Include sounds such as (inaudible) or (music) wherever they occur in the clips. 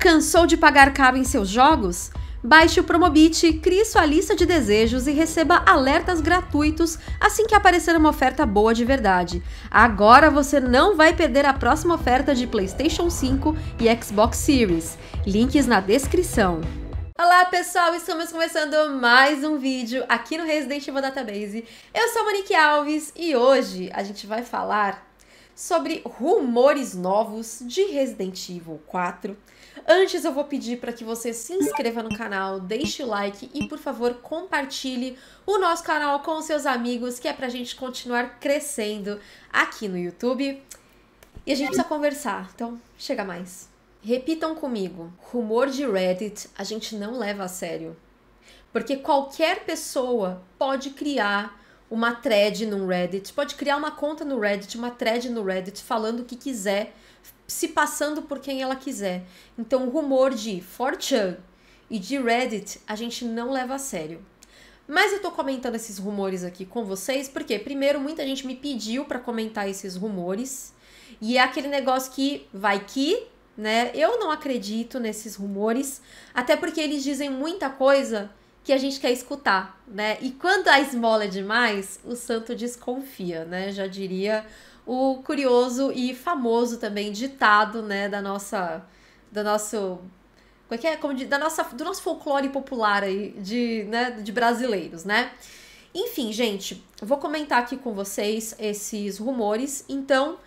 Cansou de pagar caro em seus jogos? Baixe o Promobit, crie sua lista de desejos e receba alertas gratuitos assim que aparecer uma oferta boa de verdade. Agora você não vai perder a próxima oferta de PlayStation 5 e Xbox Series. Links na descrição. Olá pessoal, estamos começando mais um vídeo aqui no Resident Evil Database. Eu sou a Monique Alves e hoje a gente vai falar sobre rumores novos de Resident Evil 4. Antes eu vou pedir para que você se inscreva no canal, deixe o like e por favor compartilhe o nosso canal com seus amigos, que é para a gente continuar crescendo aqui no YouTube. E a gente precisa conversar, então chega mais. Repitam comigo: rumor de Reddit a gente não leva a sério. Porque qualquer pessoa pode criar uma thread no Reddit, pode criar uma conta no Reddit, uma thread no Reddit falando o que quiser, se passando por quem ela quiser. Então, o rumor de 4chan e de Reddit a gente não leva a sério. Mas eu tô comentando esses rumores aqui com vocês porque, primeiro, muita gente me pediu para comentar esses rumores. E é aquele negócio que vai que, né? Eu não acredito nesses rumores, até porque eles dizem muita coisa que a gente quer escutar, né? E quando a esmola é demais, o santo desconfia, né? Já diria o curioso e famoso também ditado, né, da nossa da nosso como é que é? Como de, da nossa do nosso folclore popular aí de, né, de brasileiros, né? Enfim, gente, vou comentar aqui com vocês esses rumores. Então,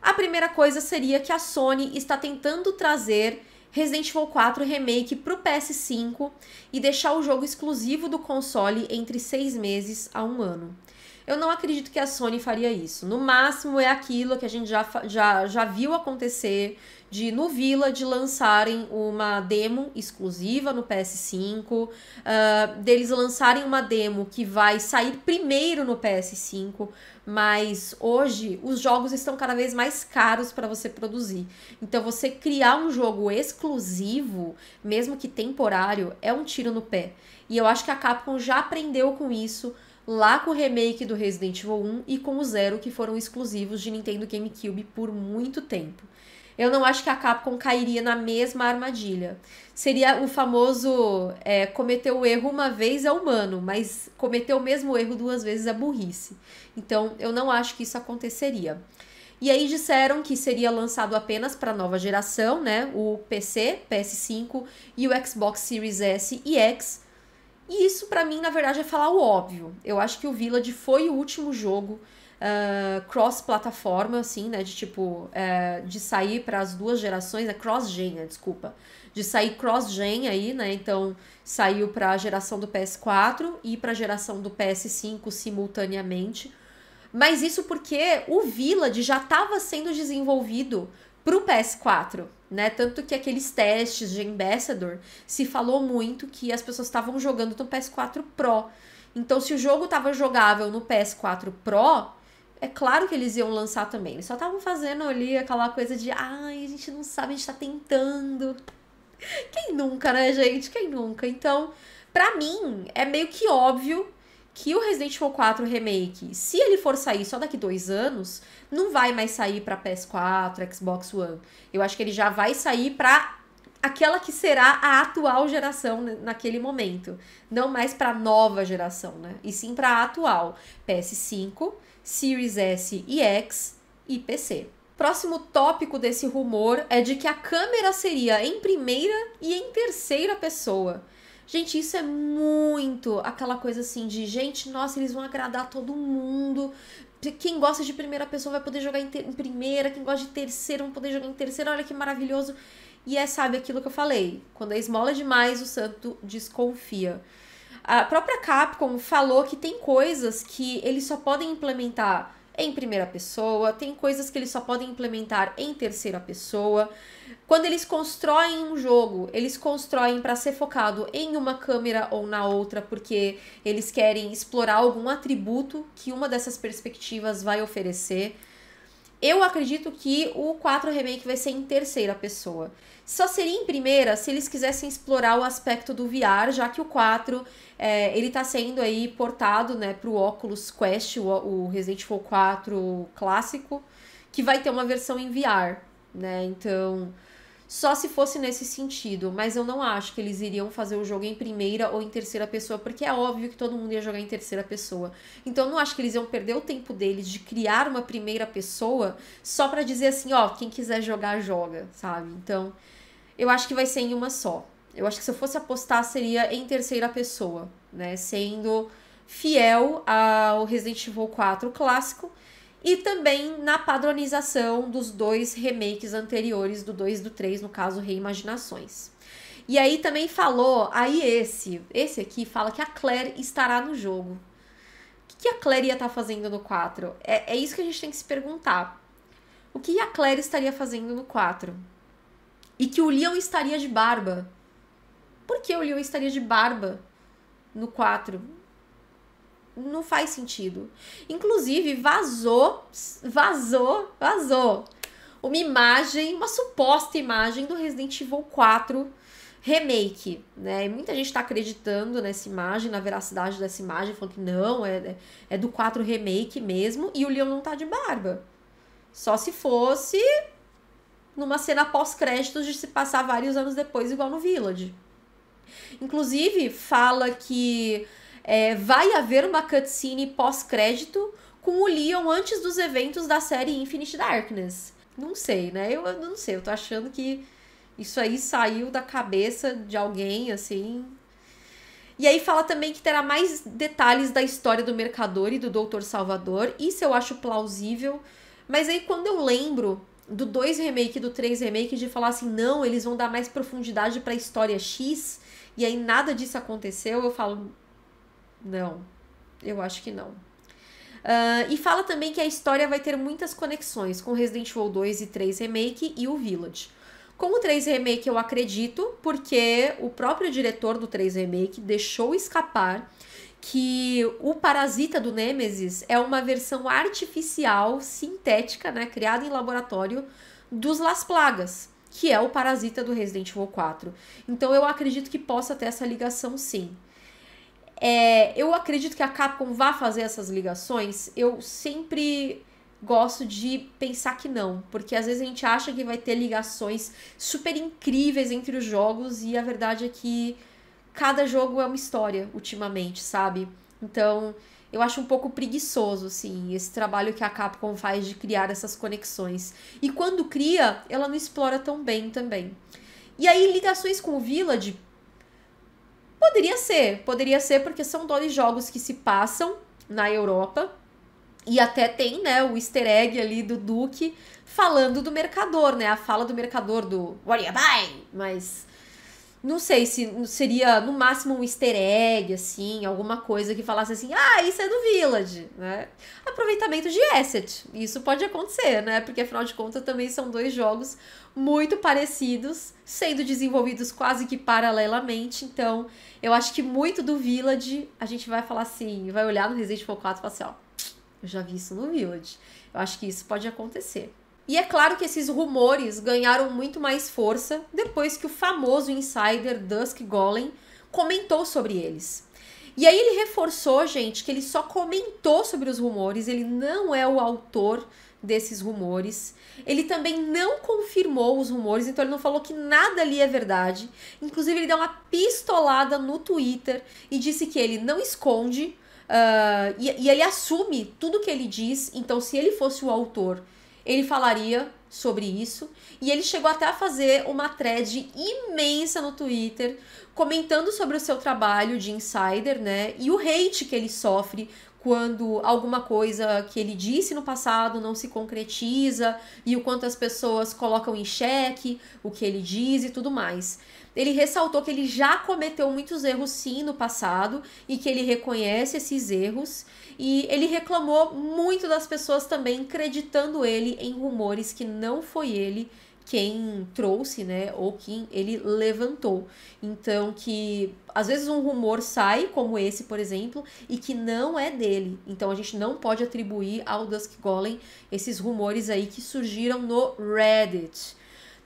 a primeira coisa seria que a Sony está tentando trazer Resident Evil 4 Remake para o PS5 e deixar o jogo exclusivo do console entre seis meses a um ano. Eu não acredito que a Sony faria isso. No máximo é aquilo que a gente já, já, já viu acontecer de no Villa de lançarem uma demo exclusiva no PS5, uh, ah, deles lançarem uma demo que vai sair primeiro no PS5, mas hoje os jogos estão cada vez mais caros para você produzir. Então você criar um jogo exclusivo, mesmo que temporário, é um tiro no pé. E eu acho que a Capcom já aprendeu com isso lá com o remake do Resident Evil 1 e com o Zero, que foram exclusivos de Nintendo GameCube por muito tempo. Eu não acho que a Capcom cairia na mesma armadilha. Seria o famoso é, cometer o erro uma vez é humano, mas cometer o mesmo erro duas vezes é burrice. Então, eu não acho que isso aconteceria. E aí disseram que seria lançado apenas para nova geração, né? O PC, PS5 e o Xbox Series S e X, e isso, para mim, na verdade, é falar o óbvio. Eu acho que o Village foi o último jogo uh, cross-plataforma, assim, né? De tipo, uh, de sair para as duas gerações, né? Cross-gen, né? desculpa. De sair cross-gen aí, né? Então, saiu para a geração do PS4 e para a geração do PS5 simultaneamente. Mas isso porque o Village já estava sendo desenvolvido para o PS4, né? Tanto que aqueles testes de Ambassador se falou muito que as pessoas estavam jogando no PS4 Pro. Então, se o jogo estava jogável no PS4 Pro, é claro que eles iam lançar também. Eles só estavam fazendo ali aquela coisa de, ai, a gente não sabe, a gente tá tentando. Quem nunca, né, gente? Quem nunca? Então, para mim, é meio que óbvio que o Resident Evil 4 Remake, se ele for sair só daqui dois anos, não vai mais sair para PS4, Xbox One. Eu acho que ele já vai sair para aquela que será a atual geração naquele momento, não mais para nova geração, né? E sim para a atual PS5, Series S e X e PC. Próximo tópico desse rumor é de que a câmera seria em primeira e em terceira pessoa. Gente, isso é muito aquela coisa assim de gente, nossa, eles vão agradar todo mundo. Quem gosta de primeira pessoa vai poder jogar em, em primeira, quem gosta de terceira vai poder jogar em terceira, olha que maravilhoso. E é, sabe, aquilo que eu falei: quando é esmola demais, o santo desconfia. A própria Capcom falou que tem coisas que eles só podem implementar em primeira pessoa, tem coisas que eles só podem implementar em terceira pessoa. Quando eles constroem um jogo, eles constroem para ser focado em uma câmera ou na outra, porque eles querem explorar algum atributo que uma dessas perspectivas vai oferecer. Eu acredito que o 4 Remake vai ser em terceira pessoa. Só seria em primeira se eles quisessem explorar o aspecto do VR, já que o 4 é, ele tá sendo aí portado né, pro Oculus Quest, o, o Resident Evil 4 clássico, que vai ter uma versão em VR, né? Então só se fosse nesse sentido, mas eu não acho que eles iriam fazer o jogo em primeira ou em terceira pessoa, porque é óbvio que todo mundo ia jogar em terceira pessoa. Então eu não acho que eles iam perder o tempo deles de criar uma primeira pessoa só para dizer assim, ó, quem quiser jogar, joga, sabe? Então eu acho que vai ser em uma só. Eu acho que se eu fosse apostar seria em terceira pessoa, né? Sendo fiel ao Resident Evil 4 clássico e também na padronização dos dois remakes anteriores, do 2 e do 3, no caso Reimaginações. E aí também falou, aí esse, esse aqui fala que a Claire estará no jogo. O que a Claire ia estar tá fazendo no 4? É, é isso que a gente tem que se perguntar. O que a Claire estaria fazendo no 4? E que o Leon estaria de barba. Por que o Leon estaria de barba no 4? não faz sentido. Inclusive, vazou, vazou, vazou uma imagem, uma suposta imagem do Resident Evil 4 remake, né? E muita gente está acreditando nessa imagem, na veracidade dessa imagem, falando que não, é, é, é do 4 remake mesmo, e o Leon não tá de barba. Só se fosse numa cena pós-créditos de se passar vários anos depois, igual no Village. Inclusive, fala que é, vai haver uma cutscene pós-crédito com o Leon antes dos eventos da série Infinite Darkness. Não sei, né? Eu, eu não sei, eu tô achando que isso aí saiu da cabeça de alguém, assim, e aí fala também que terá mais detalhes da história do Mercador e do Doutor Salvador. Isso eu acho plausível. Mas aí quando eu lembro do 2 remake e do 3 remake de falar assim, não, eles vão dar mais profundidade para a história X, e aí nada disso aconteceu, eu falo, não, eu acho que não. Uh, e fala também que a história vai ter muitas conexões com Resident Evil 2 e 3 Remake e o Village. Com o 3 Remake eu acredito, porque o próprio diretor do 3 Remake deixou escapar que o parasita do Nemesis é uma versão artificial, sintética, né, criada em laboratório dos Las Plagas, que é o parasita do Resident Evil 4. Então eu acredito que possa ter essa ligação sim. É, eu acredito que a Capcom vá fazer essas ligações. Eu sempre gosto de pensar que não, porque às vezes a gente acha que vai ter ligações super incríveis entre os jogos e a verdade é que cada jogo é uma história ultimamente, sabe? Então, eu acho um pouco preguiçoso, assim, esse trabalho que a Capcom faz de criar essas conexões. E quando cria, ela não explora tão bem também. E aí, ligações com o Village, Poderia ser, poderia ser, porque são dois jogos que se passam na Europa. E até tem, né, o easter egg ali do Duque falando do mercador, né? A fala do mercador do What are you buying? Mas não sei se seria no máximo um easter egg, assim, alguma coisa que falasse assim, ah, isso é do Village, né? Aproveitamento de asset. Isso pode acontecer, né? Porque afinal de contas também são dois jogos muito parecidos, sendo desenvolvidos quase que paralelamente. Então, eu acho que muito do Village a gente vai falar assim, vai olhar no Resident Evil 4 e falar assim, ó, eu já vi isso no Village. Eu acho que isso pode acontecer. E é claro que esses rumores ganharam muito mais força depois que o famoso insider Dusk Golem comentou sobre eles. E aí ele reforçou, gente, que ele só comentou sobre os rumores, ele não é o autor desses rumores. Ele também não confirmou os rumores, então ele não falou que nada ali é verdade. Inclusive, ele deu uma pistolada no Twitter e disse que ele não esconde uh, e, e ele assume tudo que ele diz. Então, se ele fosse o autor ele falaria sobre isso. E ele chegou até a fazer uma thread imensa no Twitter, comentando sobre o seu trabalho de insider, né? E o hate que ele sofre quando alguma coisa que ele disse no passado não se concretiza e o quanto as pessoas colocam em xeque o que ele diz e tudo mais ele ressaltou que ele já cometeu muitos erros sim no passado e que ele reconhece esses erros e ele reclamou muito das pessoas também acreditando ele em rumores que não foi ele quem trouxe, né, ou quem ele levantou. Então que às vezes um rumor sai, como esse, por exemplo, e que não é dele. Então a gente não pode atribuir ao Dusk Golem esses rumores aí que surgiram no Reddit.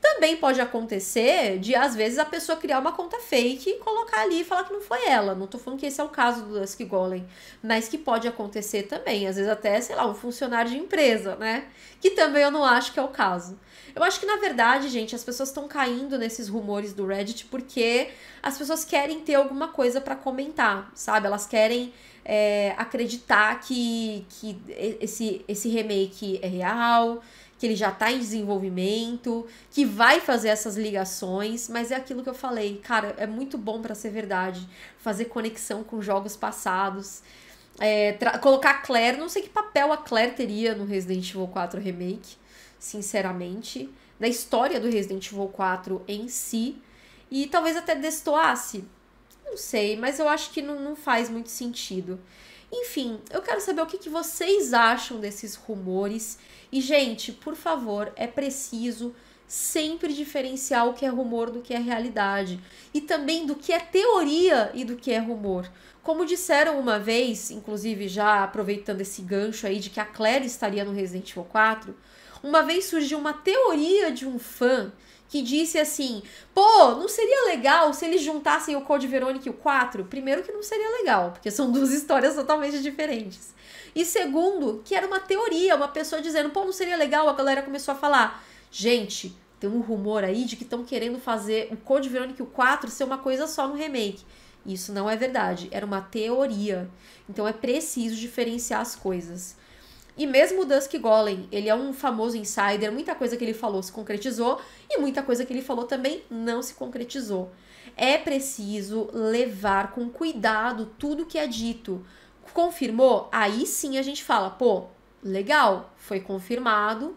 Também pode acontecer de, às vezes, a pessoa criar uma conta fake e colocar ali e falar que não foi ela. Não tô falando que esse é o caso do Dusk Golem, mas que pode acontecer também. Às vezes, até, sei lá, um funcionário de empresa, né? Que também eu não acho que é o caso. Eu acho que, na verdade, gente, as pessoas estão caindo nesses rumores do Reddit porque as pessoas querem ter alguma coisa para comentar, sabe? Elas querem é, acreditar que, que esse, esse remake é real que ele já está em desenvolvimento, que vai fazer essas ligações, mas é aquilo que eu falei, cara, é muito bom para ser verdade, fazer conexão com jogos passados. É, colocar a Claire, não sei que papel a Claire teria no Resident Evil 4 Remake, sinceramente, na história do Resident Evil 4 em si, e talvez até destoasse. Não sei, mas eu acho que não, não faz muito sentido. Enfim, eu quero saber o que, que vocês acham desses rumores. E, gente, por favor, é preciso sempre diferenciar o que é rumor do que é realidade e também do que é teoria e do que é rumor. Como disseram uma vez, inclusive já aproveitando esse gancho aí de que a Claire estaria no Resident Evil 4, uma vez surgiu uma teoria de um fã que disse assim: pô, não seria legal se eles juntassem o Code Verônica e o 4? Primeiro, que não seria legal, porque são duas (laughs) histórias totalmente diferentes. E segundo, que era uma teoria, uma pessoa dizendo: pô, não seria legal? A galera começou a falar: gente, tem um rumor aí de que estão querendo fazer o Code Verônica e o 4 ser uma coisa só no remake. Isso não é verdade, era uma teoria. Então é preciso diferenciar as coisas. E mesmo o Dusk Golem, ele é um famoso insider, muita coisa que ele falou se concretizou e muita coisa que ele falou também não se concretizou. É preciso levar com cuidado tudo que é dito. Confirmou? Aí sim a gente fala, pô, legal, foi confirmado.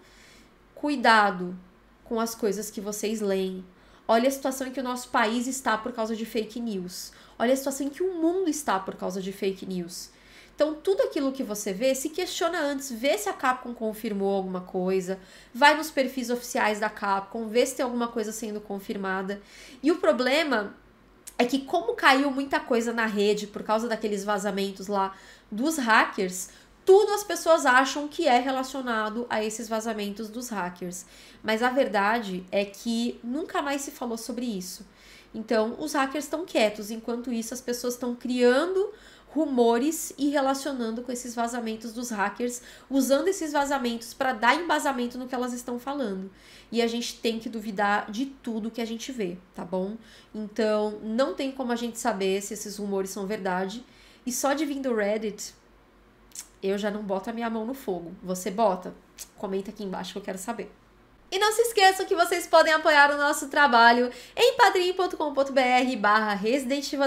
Cuidado com as coisas que vocês leem. Olha a situação em que o nosso país está por causa de fake news. Olha a situação em que o mundo está por causa de fake news. Então, tudo aquilo que você vê, se questiona antes, vê se a Capcom confirmou alguma coisa, vai nos perfis oficiais da Capcom, vê se tem alguma coisa sendo confirmada. E o problema é que, como caiu muita coisa na rede por causa daqueles vazamentos lá dos hackers, tudo as pessoas acham que é relacionado a esses vazamentos dos hackers. Mas a verdade é que nunca mais se falou sobre isso. Então, os hackers estão quietos, enquanto isso, as pessoas estão criando rumores e relacionando com esses vazamentos dos hackers, usando esses vazamentos para dar embasamento no que elas estão falando. E a gente tem que duvidar de tudo que a gente vê, tá bom? Então, não tem como a gente saber se esses rumores são verdade. E só de vir do Reddit, eu já não boto a minha mão no fogo. Você bota? Comenta aqui embaixo que eu quero saber. E não se esqueçam que vocês podem apoiar o nosso trabalho em padrim.com.br barra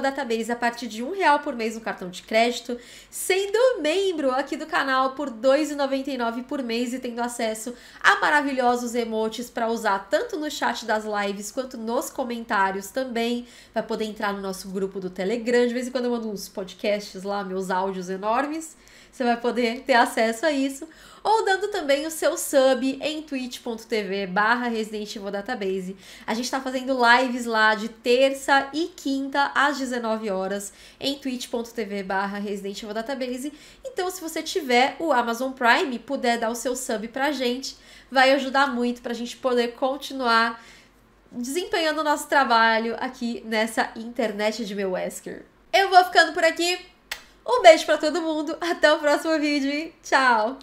Database a partir de um real por mês no cartão de crédito, sendo membro aqui do canal por R$ 2,99 por mês e tendo acesso a maravilhosos emotes para usar tanto no chat das lives quanto nos comentários também. Vai poder entrar no nosso grupo do Telegram, de vez em quando eu mando uns podcasts lá, meus áudios enormes. Você vai poder ter acesso a isso. Ou dando também o seu sub em twitch.tv barra Resident Evil Database. A gente está fazendo lives lá de terça e quinta às 19 horas em twitch.tv barra Resident Evil Database. Então, se você tiver o Amazon Prime, puder dar o seu sub pra gente, vai ajudar muito pra gente poder continuar desempenhando o nosso trabalho aqui nessa internet de meu Wesker. Eu vou ficando por aqui. Um beijo para todo mundo, até o próximo vídeo e tchau!